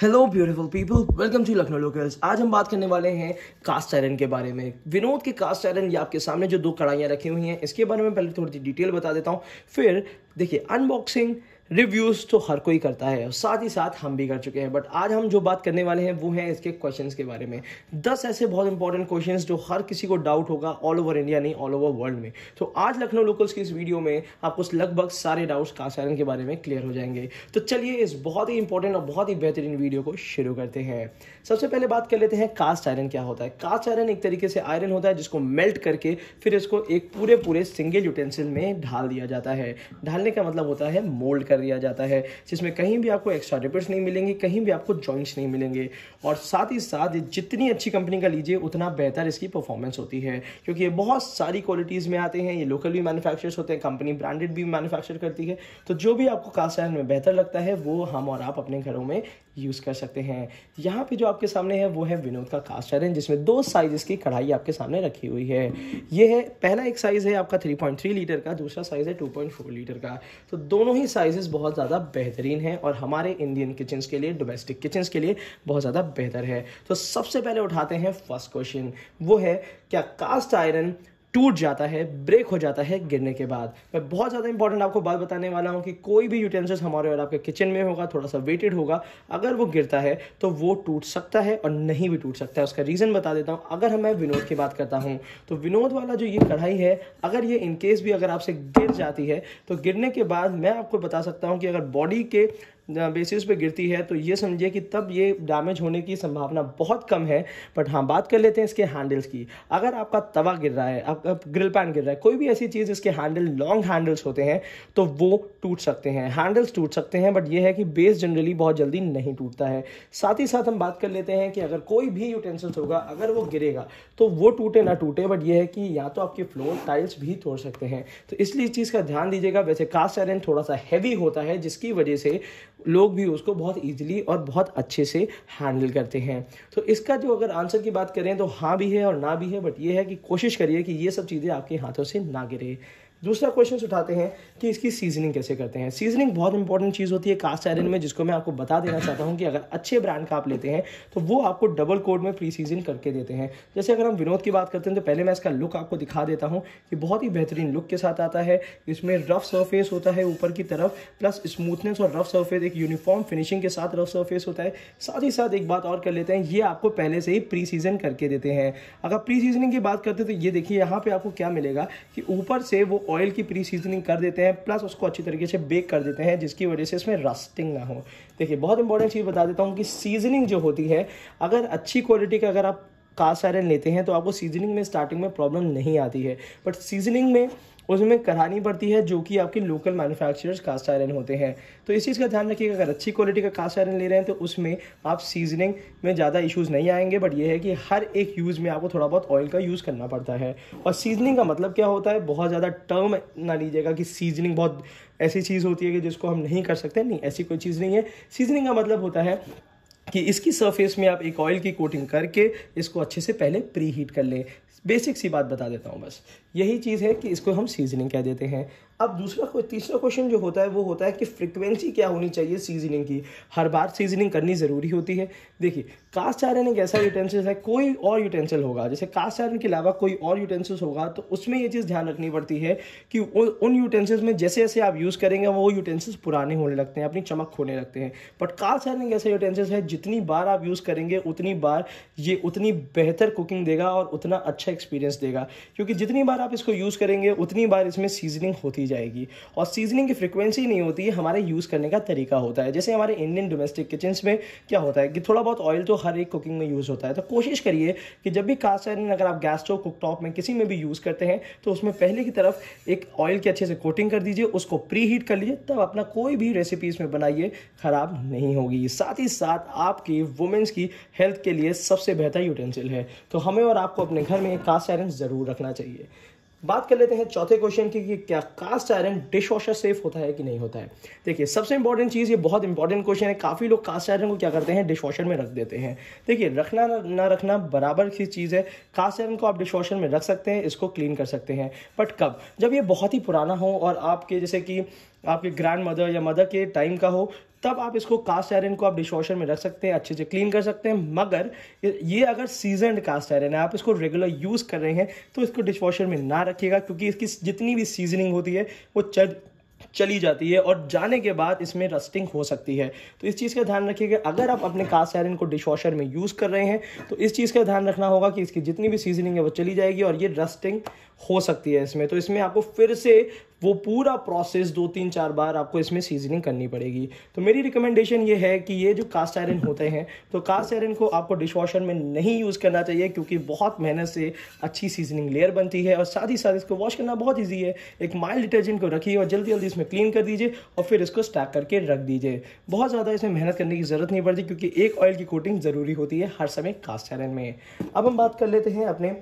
hello beautiful people welcome to Lucknow locals आज हम बात करने वाले हैं कास्ट आयरन के बारे में विनोद के कास्ट आयरन ये आपके सामने जो दो कड़ाइयाँ रखी हुई हैं इसके बारे में पहले थोड़ी सी डिटेल बता देता हूँ फिर देखिए अनबॉक्सिंग रिव्यूज़ तो हर कोई करता है और साथ ही साथ हम भी कर चुके हैं बट आज हम जो बात करने वाले हैं वो हैं इसके क्वेश्चंस के बारे में दस ऐसे बहुत इंपॉर्टेंट क्वेश्चंस जो हर किसी को डाउट होगा ऑल ओवर इंडिया नहीं ऑल ओवर वर्ल्ड में तो आज लखनऊ लोकल्स की इस वीडियो में आपको लगभग सारे डाउट्स कासारन के बारे में क्लियर हो जाएंगे तो चलिए इस बहुत ही इंपॉर्टेंट और बहुत ही बेहतरीन वीडियो को शुरू करते हैं सबसे पहले बात कर लेते हैं कास्ट आयरन क्या होता है कास्ट आयरन एक तरीके से आयरन होता है जिसको मेल्ट करके फिर इसको एक पूरे पूरे सिंगल यूटेंसिल में ढाल दिया जाता है ढालने का मतलब होता है मोल्ड कर कर दिया जाता है जिसमें कहीं भी आपको एक्स्ट्रा रिपेट्स नहीं मिलेंगे कहीं भी आपको जॉइंट्स नहीं मिलेंगे और साथ ही साथ जितनी अच्छी कंपनी का लीजिए उतना बेहतर इसकी परफॉर्मेंस होती है क्योंकि ये बहुत सारी क्वालिटीज़ में आते हैं ये लोकल भी मैनुफैक्चरर्स होते हैं कंपनी ब्रांडेड भी मैनुफैक्चर करती है तो जो भी आपको कास्ट आयरन में बेहतर लगता है वो हम और आप अपने घरों में यूज़ कर सकते हैं यहाँ पे जो आपके सामने है वो है विनोद का कास्ट आयरन जिसमें दो साइज़ की कढ़ाई आपके सामने रखी हुई है ये है पहला एक साइज़ है आपका 3.3 लीटर का दूसरा साइज़ है 2.4 लीटर का तो दोनों ही साइज़ प्राइसेस बहुत ज़्यादा बेहतरीन हैं और हमारे इंडियन किचन्स के लिए डोमेस्टिक किचन्स के लिए बहुत ज़्यादा बेहतर है तो सबसे पहले उठाते हैं फर्स्ट क्वेश्चन वो है क्या कास्ट आयरन टूट जाता है ब्रेक हो जाता है गिरने के बाद मैं बहुत ज़्यादा इंपॉर्टेंट आपको बात बताने वाला हूँ कि कोई भी यूटेंसिल्स हमारे और आपके किचन में होगा थोड़ा सा वेटेड होगा अगर वो गिरता है तो वो टूट सकता है और नहीं भी टूट सकता है उसका रीज़न बता देता हूँ अगर हम मैं विनोद की बात करता हूँ तो विनोद वाला जो ये कढ़ाई है अगर ये इनकेस भी अगर आपसे गिर जाती है तो गिरने के बाद मैं आपको बता सकता हूँ कि अगर बॉडी के बेसिस पे गिरती है तो ये समझिए कि तब ये डैमेज होने की संभावना बहुत कम है बट हाँ बात कर लेते हैं इसके हैंडल्स की अगर आपका तवा गिर रहा है आप ग्रिल पैन गिर रहा है कोई भी ऐसी चीज़ इसके हैंडल लॉन्ग हैंडल्स होते हैं तो वो टूट सकते हैं हैंडल्स टूट सकते हैं बट ये है कि बेस जनरली बहुत जल्दी नहीं टूटता है साथ ही साथ हम बात कर लेते हैं कि अगर कोई भी यूटेंसिल्स होगा अगर वो गिरेगा तो वो टूटे ना टूटे बट ये है कि या तो आपके फ्लोर टाइल्स भी तोड़ सकते हैं तो इसलिए इस चीज़ का ध्यान दीजिएगा वैसे कास्ट आयरन थोड़ा सा हैवी होता है जिसकी वजह से लोग भी उसको बहुत ईजिली और बहुत अच्छे से हैंडल करते हैं तो इसका जो अगर आंसर की बात करें तो हाँ भी है और ना भी है बट ये है कि कोशिश करिए कि ये सब चीज़ें आपके हाथों से ना गिरे दूसरा क्वेश्चन उठाते हैं कि इसकी सीजनिंग कैसे करते हैं सीजनिंग बहुत इंपॉर्टेंट चीज़ होती है कास्ट आयरन में जिसको मैं आपको बता देना चाहता हूँ कि अगर अच्छे ब्रांड का आप लेते हैं तो वो आपको डबल कोड में प्री सीजन करके देते हैं जैसे अगर हम विनोद की बात करते हैं तो पहले मैं इसका लुक आपको दिखा देता हूँ कि बहुत ही बेहतरीन लुक के साथ आता है इसमें रफ सरफेस होता है ऊपर की तरफ प्लस स्मूथनेस और रफ सरफेस एक यूनिफॉर्म फिनिशिंग के साथ रफ सरफेस होता है साथ ही साथ एक बात और कर लेते हैं ये आपको पहले से ही प्री सीजन करके देते हैं अगर प्री सीजनिंग की बात करते हैं तो ये देखिए यहाँ पर आपको क्या मिलेगा कि ऊपर से वो ऑयल की प्री सीजनिंग कर देते हैं प्लस उसको अच्छी तरीके से बेक कर देते हैं जिसकी वजह से इसमें रस्टिंग ना हो देखिए बहुत इंपॉर्टेंट चीज़ बता देता हूँ कि सीजनिंग जो होती है अगर अच्छी क्वालिटी का अगर आप कास्ट आयरन लेते हैं तो आपको सीजनिंग में स्टार्टिंग में प्रॉब्लम नहीं आती है बट सीजनिंग में उसमें करानी पड़ती है जो कि आपके लोकल मैन्युफैक्चरर्स कास्ट आयरन होते हैं तो इस चीज़ का ध्यान रखिएगा अगर अच्छी क्वालिटी का कास्ट आयरन ले रहे हैं तो उसमें आप सीजनिंग में ज़्यादा इशूज़ नहीं आएंगे बट ये है कि हर एक यूज़ में आपको थोड़ा बहुत ऑयल का यूज़ करना पड़ता है और सीजनिंग का मतलब क्या होता है बहुत ज़्यादा टर्म ना लीजिएगा कि सीजनिंग बहुत ऐसी चीज़ होती है कि जिसको हम नहीं कर सकते नहीं ऐसी कोई चीज़ नहीं है सीजनिंग का मतलब होता है कि इसकी सरफेस में आप एक ऑयल की कोटिंग करके इसको अच्छे से पहले प्री हीट कर लें बेसिक सी बात बता देता हूँ बस यही चीज़ है कि इसको हम सीजनिंग कह देते हैं अब दूसरा कोई तीसरा क्वेश्चन जो होता है वो होता है कि फ्रिक्वेंसी क्या होनी चाहिए सीजनिंग की हर बार सीजनिंग करनी ज़रूरी होती है देखिए कास्ट आयरन एक ऐसा यूटेंसिल है कोई और यूटेंसिल होगा जैसे कास्ट आयरन के अलावा कोई और यूटेंसिल्स होगा तो उसमें ये चीज़ ध्यान रखनी पड़ती है कि उन यूटेंसिल्स में जैसे जैसे आप यूज़ करेंगे वो यूटेंसिल्स पुराने होने लगते हैं अपनी चमक खोने लगते हैं बट कास्ट आयरन एक ऐसा यूटेंसिल्स है जितनी बार आप यूज़ करेंगे उतनी बार ये उतनी बेहतर कुकिंग देगा और उतना अच्छा एक्सपीरियंस देगा क्योंकि जितनी बार आप इसको यूज़ करेंगे उतनी बार इसमें सीजनिंग होती दी जाएगी और सीजनिंग की फ्रिक्वेंसी नहीं होती है हमारे यूज़ करने का तरीका होता है जैसे हमारे इंडियन डोमेस्टिक किचन्स में क्या होता है कि थोड़ा बहुत ऑयल तो हर एक कुकिंग में यूज़ होता है तो कोशिश करिए कि जब भी कास्ट आयरन अगर आप गैस स्टोव कुकटॉप में किसी में भी यूज़ करते हैं तो उसमें पहले की तरफ एक ऑयल की अच्छे से कोटिंग कर दीजिए उसको प्री हीट कर लीजिए तब अपना कोई भी रेसिपी इसमें बनाइए ख़राब नहीं होगी साथ ही साथ आपकी वुमेंस की हेल्थ के लिए सबसे बेहतर यूटेंसिल है तो हमें और आपको अपने घर में कास्ट आयरन ज़रूर रखना चाहिए बात कर लेते हैं चौथे क्वेश्चन की कि क्या cast iron dishwasher safe होता है कि नहीं होता है देखिए सबसे इंपॉर्टेंट चीज़ ये बहुत इंपॉर्टेंट क्वेश्चन है काफ़ी लोग कास्ट आयरन को क्या करते हैं डिश वॉशर में रख देते हैं देखिए रखना ना रखना बराबर की चीज़ है कास्ट आयरन को आप डिश वॉशर में रख सकते हैं इसको क्लीन कर सकते हैं बट कब जब ये बहुत ही पुराना हो और आपके जैसे कि आपके ग्रैंड मदर या मदर के टाइम का हो तब आप इसको कास्ट आयरन को आप डिश वॉशर में रख सकते हैं अच्छे से क्लीन कर सकते हैं मगर ये अगर सीजनड कास्ट आयरन है आप इसको रेगुलर यूज़ कर रहे हैं तो इसको डिश वॉशर में ना रखिएगा क्योंकि इसकी जितनी भी सीजनिंग होती है वो चल चली जाती है और जाने के बाद इसमें रस्टिंग हो सकती है तो इस चीज़ का ध्यान रखिएगा अगर आप अपने कास्ट आयरन को डिश वॉशर में यूज़ कर रहे हैं तो इस चीज़ का ध्यान रखना होगा कि इसकी जितनी भी सीजनिंग है वो चली जाएगी और ये रस्टिंग हो सकती है इसमें तो इसमें आपको फिर से वो पूरा प्रोसेस दो तीन चार बार आपको इसमें सीजनिंग करनी पड़ेगी तो मेरी रिकमेंडेशन ये है कि ये जो कास्ट आयरन होते हैं तो कास्ट आयरन को आपको डिश वॉशर में नहीं यूज़ करना चाहिए क्योंकि बहुत मेहनत से अच्छी सीजनिंग लेयर बनती है और साथ ही साथ इसको वॉश करना बहुत ईजी है एक माइल्ड डिटर्जेंट को रखिए और जल्दी जल्दी इसमें क्लीन कर दीजिए और फिर इसको स्टैक करके रख दीजिए बहुत ज़्यादा इसमें मेहनत करने की ज़रूरत नहीं पड़ती क्योंकि एक ऑयल की कोटिंग ज़रूरी होती है हर समय कास्ट आयरन में अब हम बात कर लेते हैं अपने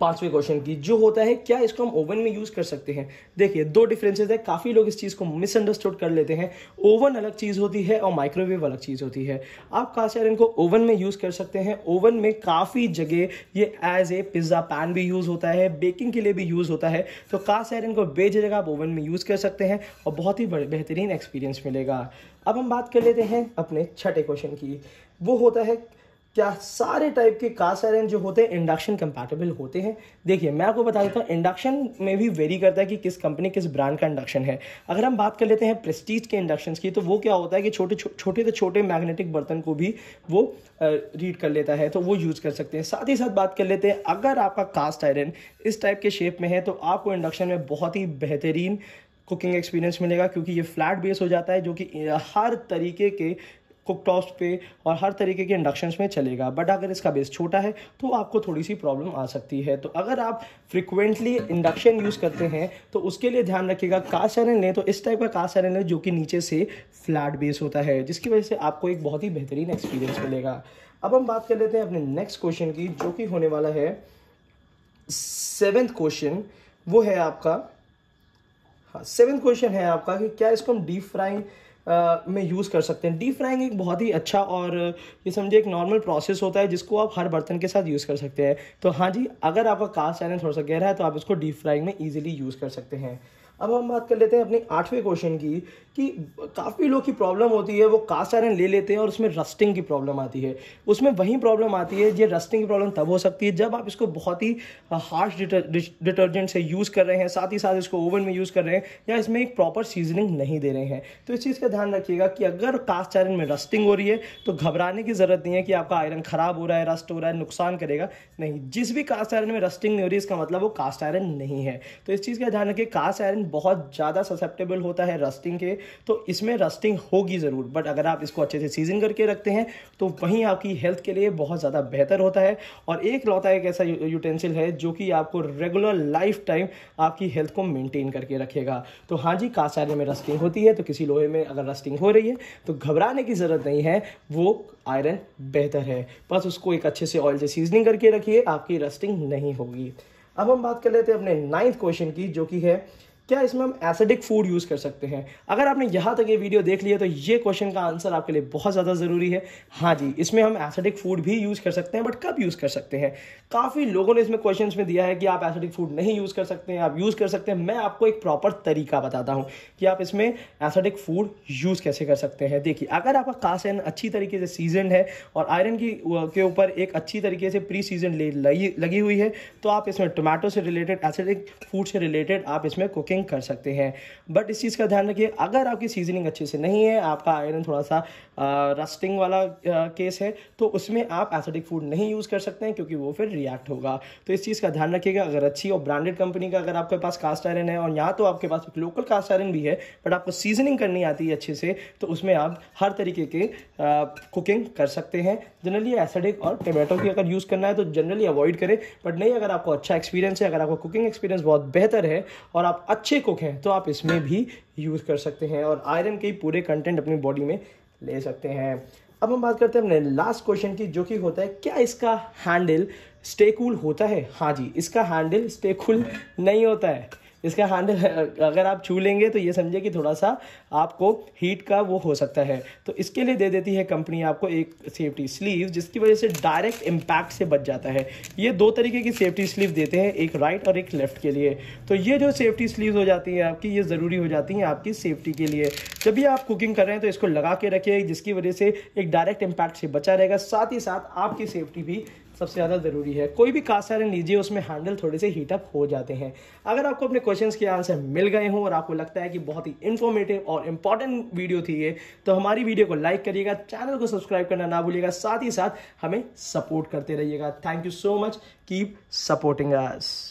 पांचवे क्वेश्चन की जो होता है क्या इसको हम ओवन में यूज कर सकते हैं देखिए दो डिफरेंसेस है काफी लोग इस चीज को मिसअंडरस्टूड कर लेते हैं ओवन अलग चीज होती है और माइक्रोवेव अलग चीज होती है आप खासकर इनको ओवन में यूज कर सकते हैं ओवन में काफी जगह ये एज ए पिज्जा पैन भी यूज होता है बेकिंग के लिए भी यूज होता है तो खासकर इनको बेझिझक आप ओवन में यूज कर सकते हैं और बहुत ही बेहतरीन एक्सपीरियंस मिलेगा अब हम बात कर लेते हैं अपने छठे क्वेश्चन की वो होता है क्या सारे टाइप के कास्ट आयरन जो होते हैं इंडक्शन कंपैटिबल होते हैं देखिए मैं आपको बता देता हूँ इंडक्शन में भी वेरी करता है कि किस कंपनी किस ब्रांड का इंडक्शन है अगर हम बात कर लेते हैं प्रेस्टीज के इंडक्शन की तो वो क्या होता है कि छोटे छोटे से छोटे मैग्नेटिक बर्तन को भी वो रीड कर लेता है तो वो यूज़ कर सकते हैं साथ ही साथ बात कर लेते हैं अगर आपका कास्ट आयरन इस टाइप के शेप में है तो आपको इंडक्शन में बहुत ही बेहतरीन कुकिंग एक्सपीरियंस मिलेगा क्योंकि ये फ्लैट बेस हो जाता है जो कि हर तरीके के कुक टॉप्स पे और हर तरीके के इंडक्शंस में चलेगा बट अगर इसका बेस छोटा है तो आपको थोड़ी सी प्रॉब्लम आ सकती है तो अगर आप फ्रिक्वेंटली इंडक्शन यूज़ करते हैं तो उसके लिए ध्यान रखिएगा कास्ट आयरन लें तो इस टाइप का कास्ट आयरन लें जो कि नीचे से फ्लैट बेस होता है जिसकी वजह से आपको एक बहुत ही बेहतरीन एक्सपीरियंस मिलेगा अब हम बात कर लेते हैं अपने नेक्स्ट क्वेश्चन की जो कि होने वाला है सेवेंथ क्वेश्चन वो है आपका हाँ सेवेंथ क्वेश्चन है आपका कि क्या इसको हम डीप फ्राइंग में यूज़ कर सकते हैं डीप फ्राइंग एक बहुत ही अच्छा और ये समझिए एक नॉर्मल प्रोसेस होता है जिसको आप हर बर्तन के साथ यूज़ कर सकते हैं तो हाँ जी अगर आपका कास्ट चैलेंज थोड़ा सा गहरा है तो आप इसको डीप फ्राइंग में ईजिली यूज़ कर सकते हैं अब हम बात कर लेते हैं अपनी आठवें क्वेश्चन की कि काफ़ी लोग की प्रॉब्लम होती है वो कास्ट आयरन ले लेते हैं और उसमें रस्टिंग की प्रॉब्लम आती है उसमें वही प्रॉब्लम आती है ये रस्टिंग की प्रॉब्लम तब हो सकती है जब आप इसको बहुत ही हार्श डिटर्जेंट से यूज़ कर रहे हैं साथ ही साथ इसको ओवन में यूज़ कर रहे हैं या इसमें एक प्रॉपर सीजनिंग नहीं दे रहे हैं तो इस चीज़ का ध्यान रखिएगा कि अगर कास्ट आयरन में रस्टिंग हो रही है तो घबराने की ज़रूरत नहीं है कि आपका आयरन ख़राब हो रहा है रस्ट हो रहा है नुकसान करेगा नहीं जिस भी कास्ट आयरन में रस्टिंग नहीं हो रही है इसका मतलब वो कास्ट आयरन नहीं है तो इस चीज़ का ध्यान रखिए कास्ट आयरन बहुत ज़्यादा ससेप्टेबल होता है रस्टिंग के तो इसमें रस्टिंग होगी ज़रूर बट अगर आप इसको अच्छे से सीजन करके रखते हैं तो वहीं आपकी हेल्थ के लिए बहुत ज़्यादा बेहतर होता है और एक लौता एक ऐसा यूटेंसिल है जो कि आपको रेगुलर लाइफ टाइम आपकी हेल्थ को मेनटेन करके रखेगा तो हाँ जी कासारे में रस्टिंग होती है तो किसी लोहे में अगर रस्टिंग हो रही है तो घबराने की ज़रूरत नहीं है वो आयरन बेहतर है बस उसको एक अच्छे से ऑयल से सीजनिंग करके रखिए आपकी रस्टिंग नहीं होगी अब हम बात कर लेते हैं अपने नाइन्थ क्वेश्चन की जो कि है क्या इसमें हम एसिडिक फूड यूज़ कर सकते हैं अगर आपने यहाँ तक ये वीडियो देख लिया तो ये क्वेश्चन का आंसर आपके लिए बहुत ज़्यादा ज़रूरी है हाँ जी इसमें हम एसिडिक फूड भी यूज़ कर सकते हैं बट कब यूज़ कर सकते हैं काफ़ी लोगों ने इसमें क्वेश्चन में दिया है कि आप एसिडिक फूड नहीं यूज़ कर सकते हैं आप यूज़ कर सकते हैं मैं आपको एक प्रॉपर तरीका बताता हूँ कि आप इसमें एसिडिक फूड यूज़ कैसे कर सकते हैं देखिए अगर आपका कासन अच्छी तरीके से सीजन है और आयरन की के ऊपर एक अच्छी तरीके से प्री सीजन लगी हुई है तो आप इसमें टोमेटो से रिलेटेड एसिडिक फूड से रिलेटेड आप इसमें कुकिंग सीजनिंग कर सकते हैं बट इस चीज़ का ध्यान रखिए अगर आपकी सीजनिंग अच्छे से नहीं है आपका आयरन थोड़ा सा रस्टिंग वाला केस है तो उसमें आप एसिडिक फूड नहीं यूज़ कर सकते हैं क्योंकि वो फिर रिएक्ट होगा तो इस चीज़ का ध्यान रखिएगा अगर अच्छी और ब्रांडेड कंपनी का अगर आपके पास कास्ट आयरन है और यहाँ तो आपके पास लोकल कास्ट आयरन भी है बट आपको सीजनिंग करनी आती है अच्छे से तो उसमें आप हर तरीके के कुकिंग कर सकते हैं जनरली एसिडिक और टमेटो की अगर यूज़ करना है तो जनरली अवॉइड करें बट नहीं अगर आपको अच्छा एक्सपीरियंस है अगर आपको कुकिंग एक्सपीरियंस बहुत बेहतर है और आप अच्छे अच्छे कुक हैं तो आप इसमें भी यूज़ कर सकते हैं और आयरन के पूरे कंटेंट अपनी बॉडी में ले सकते हैं अब हम बात करते हैं अपने लास्ट क्वेश्चन की जो कि होता है क्या इसका हैंडल स्टेकूल होता है हाँ जी इसका हैंडल स्टेकूल नहीं होता है इसका हैंडल अगर आप छू लेंगे तो ये समझे कि थोड़ा सा आपको हीट का वो हो सकता है तो इसके लिए दे देती है कंपनी आपको एक सेफ्टी स्लीव जिसकी वजह से डायरेक्ट इम्पैक्ट से बच जाता है ये दो तरीके की सेफ्टी स्लीव देते हैं एक राइट और एक लेफ्ट के लिए तो ये जो सेफ्टी स्लीव हो जाती हैं आपकी ये ज़रूरी हो जाती हैं आपकी सेफ्टी के लिए जब भी आप कुकिंग कर रहे हैं तो इसको लगा के रखिए जिसकी वजह से एक डायरेक्ट इम्पैक्ट से बचा रहेगा साथ ही साथ आपकी सेफ्टी भी सबसे ज़्यादा ज़रूरी है कोई भी आयरन लीजिए उसमें हैंडल थोड़े से हीटअप हो जाते हैं अगर आपको अपने क्वेश्चन के आंसर मिल गए हों और आपको लगता है कि बहुत ही इन्फॉर्मेटिव और इंपॉर्टेंट वीडियो थी ये तो हमारी वीडियो को लाइक करिएगा चैनल को सब्सक्राइब करना ना भूलिएगा साथ ही साथ हमें सपोर्ट करते रहिएगा thank you so much keep supporting us